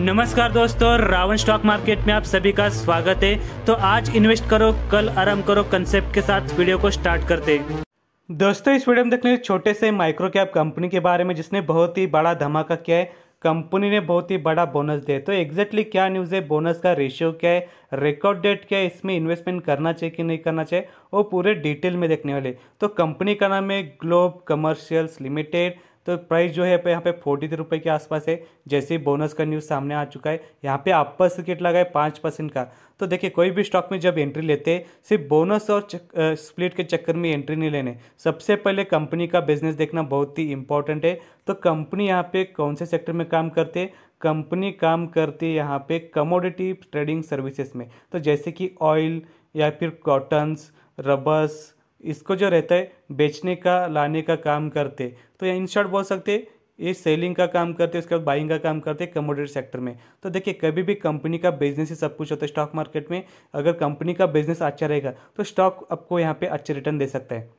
नमस्कार दोस्तों Ravan stock market में आप सभी का स्वागत है तो आज इन्वेस्ट करो कल आराम करो कंसेप्ट के साथ वीडियो को स्टार्ट करते दोस्तों इस वीडियो में देखने छोटे से माइक्रो कैप कंपनी के बारे में जिसने बहुत ही बड़ा धमाका किया है कंपनी ने बहुत ही बड़ा बोनस दिया तो एग्जैक्टली क्या न्यूज़ है बोनस का रेशियो क्या है रिकॉर्ड डेट क्या है इसमें इन्वेस्टमेंट करना चाहिए कि नहीं करना चाहिए वो पूरे डिटेल में देखने वाले तो कंपनी का नाम है ग्लोब कमर्शियल्स लिमिटेड तो प्राइस जो है यहाँ पे फोर्टी थ्री रुपये के आसपास है जैसे ही बोनस का न्यूज़ सामने आ चुका है यहाँ पे अपर सर्किट लगा है पाँच परसेंट का तो देखिए कोई भी स्टॉक में जब एंट्री लेते हैं सिर्फ बोनस और स्प्लिट के चक्कर में एंट्री नहीं लेने सबसे पहले कंपनी का बिजनेस देखना बहुत ही इंपॉर्टेंट है तो कंपनी यहाँ पे कौन से सेक्टर में काम करते हैं कंपनी काम करती है यहाँ पर कमोडिटी ट्रेडिंग सर्विसेज में तो जैसे कि ऑयल या फिर कॉटन्स रबर्स इसको जो रहता है बेचने का लाने का काम करते तो इन शॉर्ट बोल सकते ये सेलिंग का काम करते हैं उसके बाद बाइंग का काम करते हैं कमोडिटी सेक्टर में तो देखिए कभी भी कंपनी का बिजनेस ही सब कुछ होता है स्टॉक मार्केट में अगर कंपनी का बिजनेस अच्छा रहेगा तो स्टॉक आपको यहाँ पे अच्छे रिटर्न दे सकता है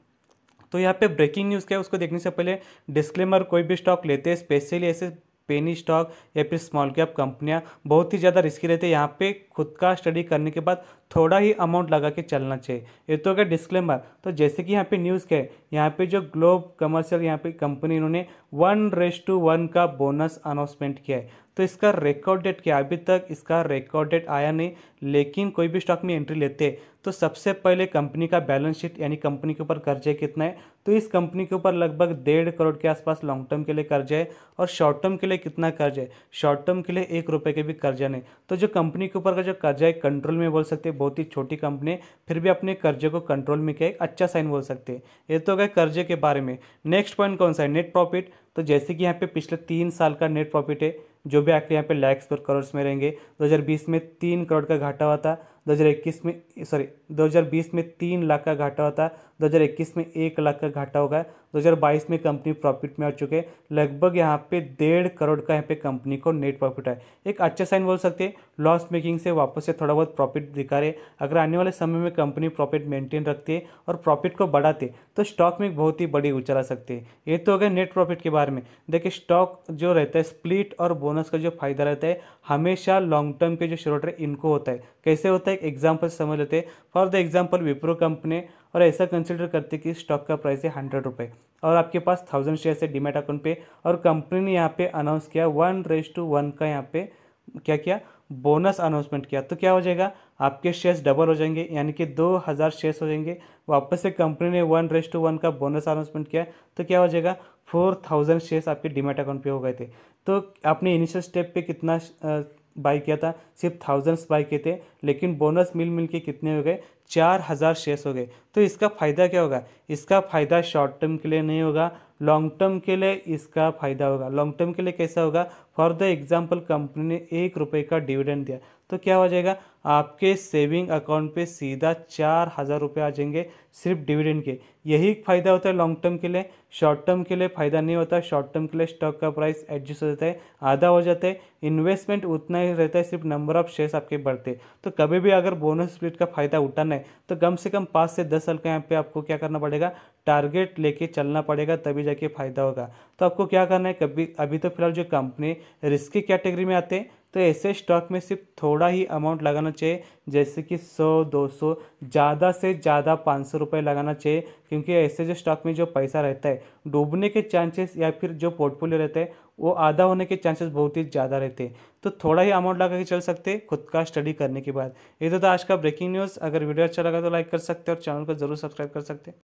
तो यहाँ पे ब्रेकिंग न्यूज़ क्या है उसको देखने से पहले डिस्क्लेमर कोई भी स्टॉक लेते हैं स्पेशली ऐसे पेनी स्टॉक या फिर स्मॉल कैप कंपनियाँ बहुत ही ज़्यादा रिस्की रहते हैं यहाँ पे खुद का स्टडी करने के बाद थोड़ा ही अमाउंट लगा के चलना चाहिए ये तो अगर डिस्क्लेमर तो जैसे कि यहाँ पे न्यूज़ के यहाँ पे जो ग्लोब कमर्शियल यहाँ पे कंपनी इन्होंने वन रेस टू वन का बोनस अनाउंसमेंट किया है तो इसका रिकॉर्ड डेट क्या अभी तक इसका रिकॉर्ड डेट आया नहीं लेकिन कोई भी स्टॉक में एंट्री लेते तो सबसे पहले कंपनी का बैलेंस शीट यानी कंपनी के ऊपर कर्जा कितना है तो इस कंपनी के ऊपर लगभग डेढ़ करोड़ के आसपास लॉन्ग टर्म के लिए कर्जा है और शॉर्ट टर्म के लिए कितना कर्जा है शॉर्ट टर्म के लिए एक रुपये के भी कर्जा नहीं तो जो कंपनी के ऊपर का जो कर्जा है कंट्रोल में बोल सकते बहुत ही छोटी कंपनी फिर भी अपने कर्जे को कंट्रोल में किया एक अच्छा साइन बोल सकते हैं ये तो गए कर्जे के बारे में नेक्स्ट पॉइंट कौन सा है नेट प्रॉफिट तो जैसे कि यहाँ पे पिछले तीन साल का नेट प्रॉफिट है जो भी आंकड़े यहाँ पे लैक्स और करोड़ में रहेंगे 2020 में तीन करोड़ का घाटा हुआ था इक्कीस में सॉरी 2020 में तीन लाख का घाटा होता है इक्कीस में एक लाख का घाटा होगा 2022 में कंपनी प्रॉफिट में आ चुके हैं लगभग यहाँ पे डेढ़ करोड़ का यहाँ पे कंपनी को नेट प्रॉफिट है एक अच्छा साइन बोल सकते हैं लॉस मेकिंग से वापस से थोड़ा बहुत प्रॉफिट दिखा रहे अगर आने वाले समय में कंपनी प्रॉफिट मेंटेन रखती है और प्रॉफिट को बढ़ाते तो स्टॉक में बहुत ही बड़ी उचला सकते हैं ये तो हो गया नेट प्रॉफिट के बारे में देखिए स्टॉक जो रहता है स्प्लिट और बोनस का जो फायदा रहता है हमेशा लॉन्ग टर्म के जो शेयर होल्डर इनको होता है कैसे होता है एक एग्जाम्पल समझ लेते for the example Wipro company और ऐसा कंसिडर करते कि स्टॉक का प्राइस है हंड्रेड रुपये और आपके पास थाउजेंड शेयर्स है डिमेट अकाउंट पे और कंपनी ने यहाँ पे अनाउंस किया वन रेस टू वन का यहाँ पे क्या किया बोनस अनाउंसमेंट किया तो क्या हो जाएगा आपके शेयर्स डबल हो जाएंगे यानी कि दो हज़ार शेयर्स हो जाएंगे वापस से कंपनी ने वन रेस टू वन का बोनस अनाउंसमेंट किया तो क्या हो जाएगा फोर थाउजेंड शेयर्स आपके डिमेट अकाउंट पे हो गए थे तो आपने इनिशियल स्टेप पे कितना बाई किया था सिर्फ थाउजेंड्स बाई किए थे लेकिन बोनस मिल मिल के कितने हो गए चार हज़ार शेयर्स हो गए तो इसका फ़ायदा क्या होगा इसका फ़ायदा शॉर्ट टर्म के लिए नहीं होगा लॉन्ग टर्म के लिए इसका फायदा होगा लॉन्ग टर्म के लिए कैसा होगा फॉर द एग्जाम्पल कंपनी ने एक रुपये का डिविडेंड दिया तो क्या हो जाएगा आपके सेविंग अकाउंट पे सीधा चार हज़ार रुपये आ जाएंगे सिर्फ डिविडेंड के यही फायदा होता है लॉन्ग टर्म के लिए शॉर्ट टर्म के लिए फ़ायदा नहीं होता शॉर्ट टर्म के लिए स्टॉक का प्राइस एडजस्ट हो जाता है आधा हो जाता है इन्वेस्टमेंट उतना ही रहता है सिर्फ नंबर ऑफ शेयर्स आपके बढ़ते तो कभी भी अगर बोनस स्प्लिट का फ़ायदा उठाना है तो कम से कम पाँच से दस साल का यहाँ पे आपको क्या करना पड़ेगा टारगेट लेके चलना पड़ेगा तभी जाके फ़ायदा होगा तो आपको क्या करना है कभी अभी तो फिलहाल जो कंपनी रिस्की कैटेगरी में आते हैं तो ऐसे स्टॉक में सिर्फ थोड़ा ही अमाउंट लगाना चाहिए जैसे कि 100 200 ज़्यादा से ज़्यादा पाँच सौ रुपये लगाना चाहिए क्योंकि ऐसे जो स्टॉक में जो पैसा रहता है डूबने के चांसेस या फिर जो पोर्टफोलियो रहता है वो आधा होने के चांसेस बहुत ही ज़्यादा रहते हैं तो थोड़ा ही अमाउंट लगा के चल सकते खुद का स्टडी करने के बाद ये तो था आज का ब्रेकिंग न्यूज़ अगर वीडियो अच्छा लगा तो लाइक कर सकते और चैनल को जरूर सब्सक्राइब कर सकते